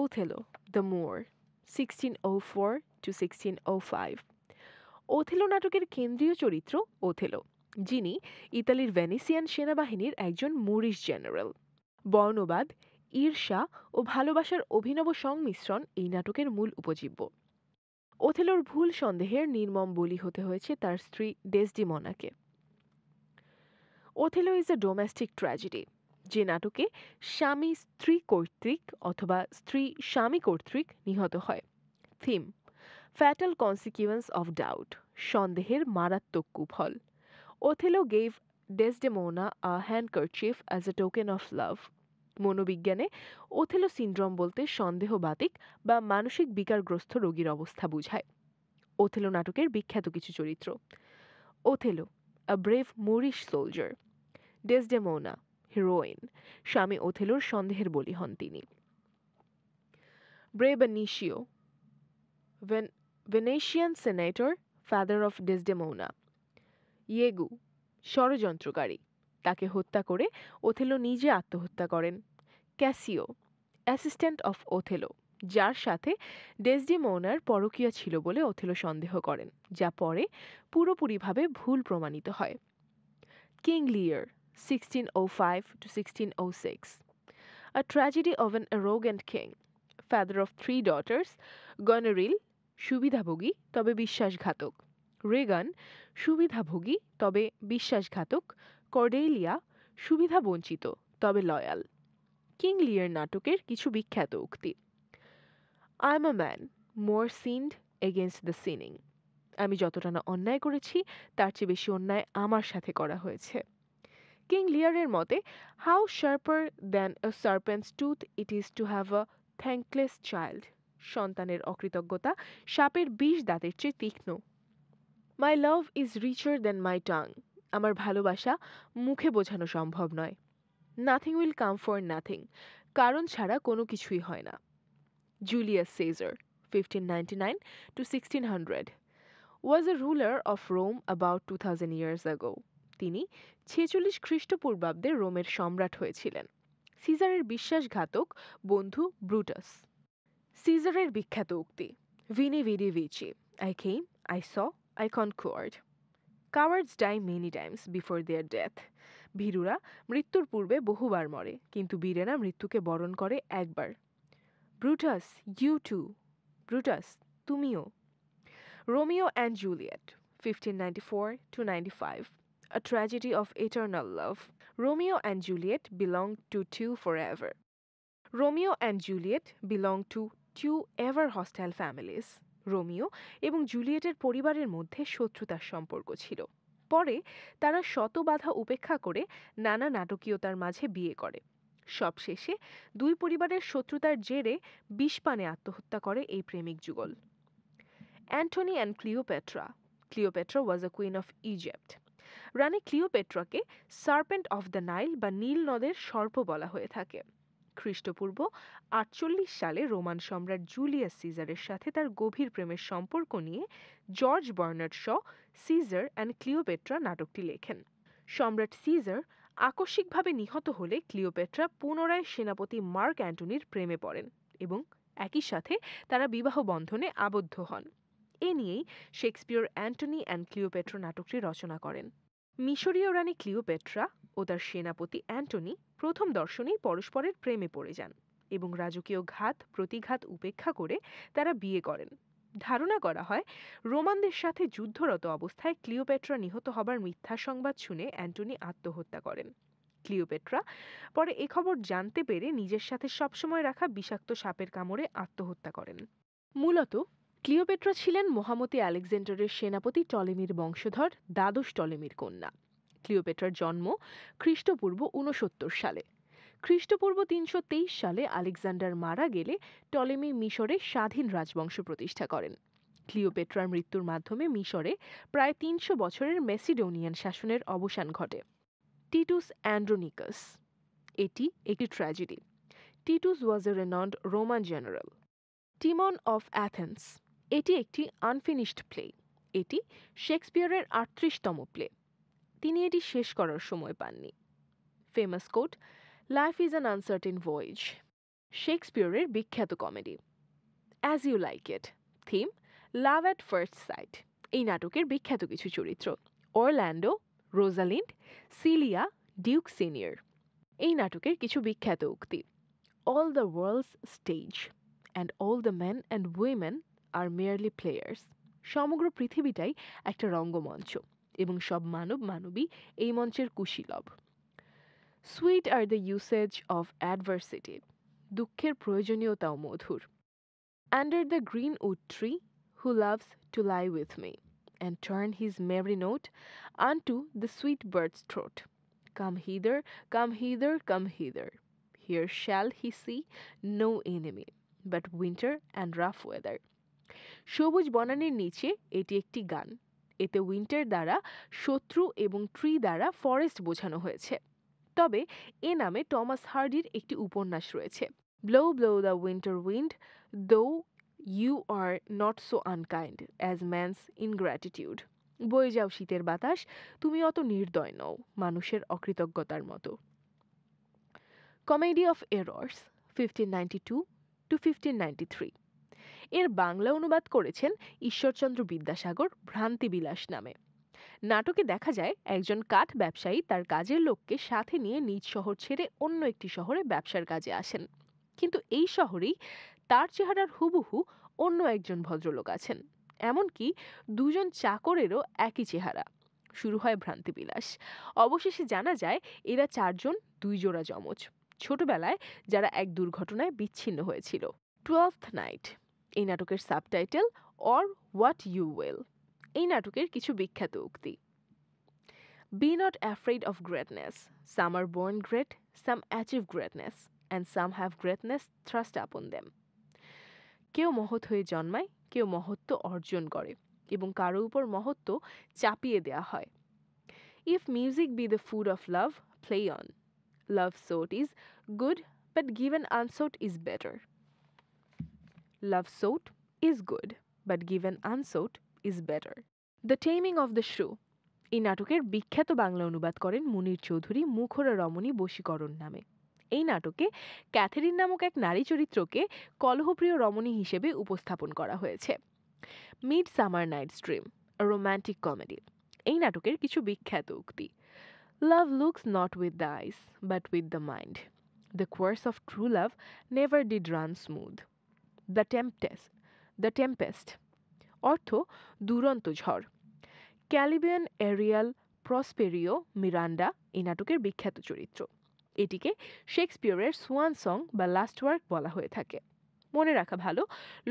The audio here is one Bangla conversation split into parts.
Othello, the Moor, sixteen o four to sixteen o five Othello নাটকের কেন্দ্রীয় চরিত্র ওথেলো যিনি ইতালির ভেনিসিয়ান সেনাবাহিনীর একজন মুরিশ জেনারেল বর্ণবাদ ঈর্ষা ও ভালোবাসার অভিনব সংমিশ্রণ এই নাটকের মূল উপজীব্য ওথেলোর ভুল সন্দেহের নির্মম বলি হতে হয়েছে তার স্ত্রী ডেসডিমোনাকে Othello is a domestic tragedy যে নাটকে স্বামী স্ত্রী কর্তৃক অথবা স্ত্রী স্বামী কর্তৃক নিহত হয় theme fatal consequence of doubt সন্দেহের মারাত্মক কুফল Othello gave Desdemona a handkerchief as a token of love মনোবিজ্ঞানে ওথেলো সিন্ড্রম বলতে সন্দেহবাতিক বা মানসিক বিকারগ্রস্ত রোগীর অবস্থা বুঝায় ওথেলো নাটকের বিখ্যাত কিছু চরিত্র Othello a brave Moorish soldier Desdemona heroine স্বামী ওথেলোর সন্দেহের বলি হন তিনি Brabantio Venetian senator father of Desdemona Iago ষড়যন্ত্রকারী তাকে হত্যা করে ওথেলো নিজে আত্মহত্যা করেন ক্যাসিও অ্যাসিস্ট্যান্ট অফ ওথেলো যার সাথে ডেসডিমোনার পরকীয়া ছিল বলে ওথেলো সন্দেহ করেন যা পরে পুরোপুরিভাবে ভুল প্রমাণিত হয় কিং লিয়ার 1605 to 1606. A tragedy of an arrogant king, father of three daughters, গনরিল সুবিধাভোগী তবে বিশ্বাসঘাতক রেগান সুবিধাভোগী তবে বিশ্বাসঘাতক কর্ডেলিয়া সুবিধাবঞ্চিত তবে লয়াল কিং লিয়ার নাটকের কিছু বিখ্যাত উক্তি I am a man more sinned against the sinning আমি যতটা না অন্যায় করেছি তার চেয়ে বেশি অন্যায় আমার সাথে করা হয়েছে কিং লিয়ারের মতে how sharper than a serpent's tooth it is to have a thankless child সন্তানের অকৃতজ্ঞতা সাপের বিষ দাঁতের চেয়ে তীক্ষ্ণ my love is richer than my tongue আমার ভালোবাসা মুখে বোঝানো সম্ভব নয় nothing will come for nothing কারণ ছাড়া কোনো কিছুই হয় না Julius Caesar fifteen ninety nine to sixteen hundred was a ruler of Rome about two thousand years ago তিনি ছেচল্লিশ খ্রিস্টপূর্বাব্দে রোমের সম্রাট হয়েছিলেন সিজারের বিশ্বাসঘাতক বন্ধু ব্রুটাস সিজারের বিখ্যাত উক্তি veni vidi vici I came I saw I conquered cowards die many times before their death ভীরুরা মৃত্যুর পূর্বে বহুবার মরে কিন্তু বীরেরা মৃত্যুকে বরণ করে একবার ব্রুটাস ইউ টু ব্রুটাস তুমিও Romeo and Juliet fifteen ninety four to ninety five a tragedy of eternal love. Romeo and Juliet belong to two forever. Romeo and Juliet belong to two ever hostile families Romeo এবং জুলিয়েটের পরিবারের মধ্যে শত্রুতার সম্পর্ক ছিল পরে তারা শত বাধা উপেক্ষা করে নানা নাটকীয়তার মাঝে বিয়ে করে সবশেষে দুই পরিবারের শত্রুতার জেরে বিষপানে আত্মহত্যা করে এই প্রেমিক যুগল Antony and Cleopatra Cleopatra was a queen of Egypt রানী ক্লিওপেট্রাকে সার্পেন্ট অফ দ্য নাইল বা নীল নদের সর্প বলা হয়ে থাকে খ্রিস্টপূর্ব আটচল্লিশ সালে রোমান সম্রাট জুলিয়াস সিজারের সাথে তার গভীর প্রেমের সম্পর্ক নিয়ে George Bernard Shaw Caesar and Cleopatra নাটকটি লেখেন সম্রাট সিজার আকস্মিকভাবে নিহত হলে ক্লিওপেট্রা পুনরায় সেনাপতি মার্ক অ্যান্টনির প্রেমে পড়েন এবং একই সাথে তারা বিবাহ বন্ধনে আবদ্ধ হন এ নিয়েই শেক্সপিয়র অ্যান্টনি অ্যান্ড ক্লিওপেট্রা নাটকটি রচনা করেন মিশরীয় রানী ক্লিওপেট্রা ও তার সেনাপতি অ্যান্টনি প্রথম দর্শনেই পরস্পরের প্রেমে পড়ে যান এবং রাজকীয় ঘাত প্রতিঘাত উপেক্ষা করে তারা বিয়ে করেন ধারণা করা হয় রোমানদের সাথে যুদ্ধরত অবস্থায় ক্লিওপেট্রা নিহত হবার মিথ্যা সংবাদ শুনে অ্যান্টনি আত্মহত্যা করেন ক্লিওপেট্রা পরে এ খবর জানতে পেরে নিজের সাথে সবসময় রাখা বিষাক্ত সাপের কামড়ে আত্মহত্যা করেন মূলত ক্লিওপেট্রা ছিলেন মহামতি আলেকজান্ডারের সেনাপতি টলেমির বংশধর দ্বাদশ টলেমির কন্যা ক্লিওপেট্রার জন্ম খ্রিস্টপূর্ব ঊনসত্তর সালে খ্রিস্টপূর্ব তিনশো সালে আলেকজান্ডার মারা গেলে টলেমি মিশরে স্বাধীন রাজবংশ প্রতিষ্ঠা করেন ক্লিওপেট্রার মৃত্যুর মাধ্যমে মিশরে প্রায় তিনশো বছরের মেসিডোনিয়ান শাসনের অবসান ঘটে টিটুস অ্যান্ড্রোনিকাস এটি একটি tragedy Titus was a renowned Roman general Timon of Athens এটি একটি আনফিনিশড প্লে এটি শেক্সপিয়রের আটত্রিশতম প্লে তিনি এটি শেষ করার সময় পাননি famous quote life is an uncertain voyage শেক্সপিয়রের বিখ্যাত comedy as you like it theme love at first sight এই নাটকের বিখ্যাত কিছু চরিত্র Orlando Rosalind Celia duke senior এই নাটকের কিছু বিখ্যাত উক্তি all the world's stage and all the man and women are merely players সমগ্র পৃথিবীটাই একটা রঙ্গমঞ্চ এবং সব মানব মানবী এই মঞ্চের কুশীলভ sweet are the usage of adversity দুঃখের প্রয়োজনীয়তাও মধুর under the green wood tree who loves to lie with me and turn his merry note unto the sweet bird's throat come hither come hither come hither here shall he see no enemy but winter and rough weather সবুজ বনানীর নিচে এটি একটি গান এতে উইন্টার দ্বারা শত্রু এবং ট্রি দ্বারা ফরেস্ট বোঝানো হয়েছে তবে এ নামে টমাস হার্ডির একটি উপন্যাস রয়েছে blow blow the winter wind though you are not so unkind as man's ingratitude বয়ে যাও শীতের বাতাস তুমি অত নির্দয় নও মানুষের অকৃতজ্ঞতার মতো comedy of errors fifteen ninety two to fifteen ninety three এর বাংলা অনুবাদ করেছেন ঈশ্বরচন্দ্র বিদ্যাসাগর ভ্রান্তিবিলাস নামে নাটকে দেখা যায় একজন কাঠ ব্যবসায়ী তার কাজের লোককে সাথে নিয়ে নিজ শহর ছেড়ে অন্য একটি শহরে ব্যবসার কাজে আসেন কিন্তু এই শহরেই তার চেহারার হুবহু অন্য একজন ভদ্রলোক আছেন এমনকি দুজন চাকরেরও একই চেহারা শুরু হয় ভ্রান্তিবিলাস অবশেষে জানা যায় এরা চারজন দুই জোড়া যমজ ছোটবেলায় যারা এক দুর্ঘটনায় বিচ্ছিন্ন হয়েছিল টুয়েলথ নাইট এই নাটকের subtitle or what you will এই নাটকের কিছু বিখ্যাত উক্তি be not afraid of greatness some are born great some achieve greatness and some have greatness thrust upon them কেউ মহৎ হয়ে জন্মায় কেউ মহত্ব অর্জন করে এবং কারো উপর মহত্ব চাপিয়ে দেয়া হয় if music be the food of love play on love sought is good but given unsought is better Love sought is good, but given unsought is better the Taming of the shrew এই নাটকের বিখ্যাত বাংলা অনুবাদ করেন মুনির চৌধুরী মুখরা রমণী বশীকরণ নামে এই নাটকে ক্যাথেরিন নামক এক নারী চরিত্রকে কলহপ্রিয় রমণী হিসেবে উপস্থাপন করা হয়েছে midsummer night dream romantic comedy এই নাটকের কিছু বিখ্যাত উক্তি love looks not with the eyes but with the mind the course of true love never did run smooth the tempest the tempest অর্থ দুরন্ত ঝড় ক্যালিবিয়ান এরিয়াল প্রসপেরিও মিরান্ডা এই নাটকের বিখ্যাত চরিত্র এটিকে শেক্সপিয়রের সোয়ান সং বা লাস্ট ওয়ার্ক বলা হয়ে থাকে মনে রাখা ভালো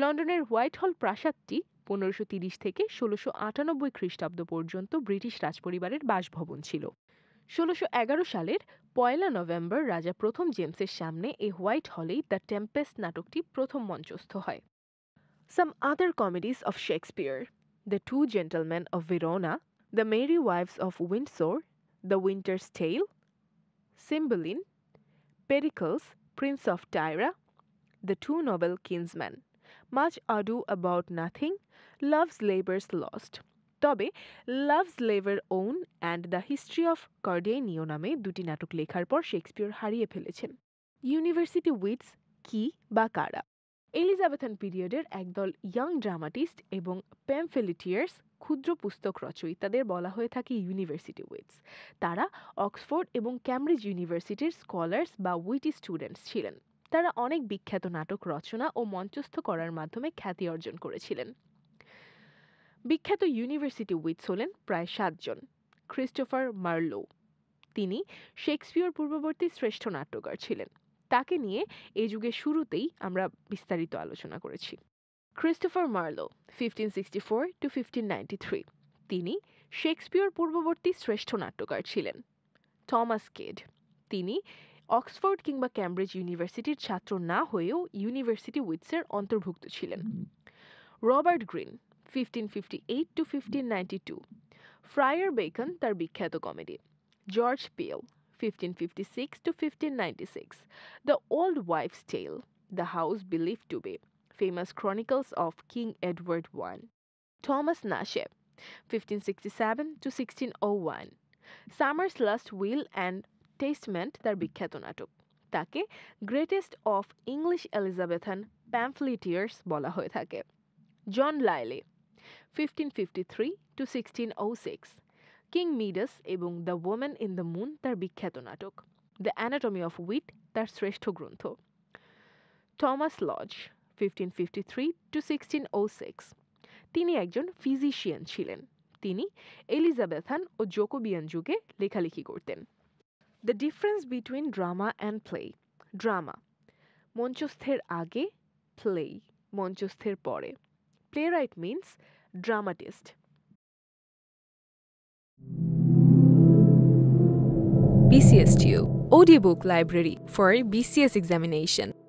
লন্ডনের হোয়াইট হল প্রাসাদটি পনেরোশো তিরিশ থেকে ষোলোশো আটানব্বই খ্রিস্টাব্দ পর্যন্ত ব্রিটিশ রাজপরিবারের বাসভবন ছিল ষোলোশো সালের পয়লা নভেম্বর রাজা প্রথম জেমসের সামনে এই হোয়াইট হলেই দ্য টেম্পেস্ট নাটকটি প্রথম মঞ্চস্থ হয় some other comedies of Shakespeare the two gentlemen of Verona the merry wives of Windsor the winter's tale Cymbeline Pericles prince of Tyre the two noble kinsmen much ado about nothing love's labour's lost তবে লাভস লেভের won and the history of Cardenio নামে দুটি নাটক লেখার পর শেক্সপিয়র হারিয়ে ফেলেছেন ইউনিভার্সিটি উইথস কি বা কারা এলিজাবেথান পিরিয়ডের একদল ইয়াং ড্রামাটিস্ট এবং প্যামফেলিটিয়ার্স ক্ষুদ্র পুস্তক রচয়িতাদের বলা হয়ে থাকে ইউনিভার্সিটি উইটস তারা অক্সফোর্ড এবং ক্যামব্রিজ ইউনিভার্সিটির স্কলার্স বা উইটি স্টুডেন্টস ছিলেন তারা অনেক বিখ্যাত নাটক রচনা ও মঞ্চস্থ করার মাধ্যমে খ্যাতি অর্জন করেছিলেন বিখ্যাত ইউনিভার্সিটি উইথস হলেন প্রায় সাতজন ক্রিস্টোফার মার্লো তিনি শেক্সপিয়র পূর্ববর্তী শ্রেষ্ঠ নাট্যকার ছিলেন তাকে নিয়ে এই যুগের শুরুতেই আমরা বিস্তারিত আলোচনা করেছি Christopher Marlowe fifteen sixty four to fifteen ninety three তিনি শেক্সপিয়র পূর্ববর্তী শ্রেষ্ঠ নাট্যকার ছিলেন থমাস কেড তিনি অক্সফোর্ড কিংবা ক্যামব্রিজ ইউনিভার্সিটির ছাত্র না হয়েও ইউনিভার্সিটি উইথসের অন্তর্ভুক্ত ছিলেন Robert Greene 1558 fifty eight to fifteen তার বিখ্যাত comedy George Peel 1556 to 1596, The Old Wife's Tale, The House Believed to Be, Famous Chronicles of King Edward I, Thomas Nashe, 1567 to 1601, Summer's Last Will and Testament তার বিখ্যাত নাটক তাকে greatest of English Elizabethan pamphleteers বলা হয়ে থাকে John Lyly 1553 to 1606 king Midas এবং the woman in the moon তার বিখ্যাত নাটক দ্য অ্যানাটমি অফ উইট তার শ্রেষ্ঠ গ্রন্থ Thomas Lodge fifteen fifty three to sixteen o six তিনি একজন ফিজিশিয়ান ছিলেন তিনি এলিজাবেথান ও জোকোবিয়ান যুগে লেখালেখি করতেন the difference between drama and play drama মঞ্চস্থের আগে প্লে মঞ্চস্থের পরে playwright means dramatist. BCSTU Audiobook Library for BCS examination.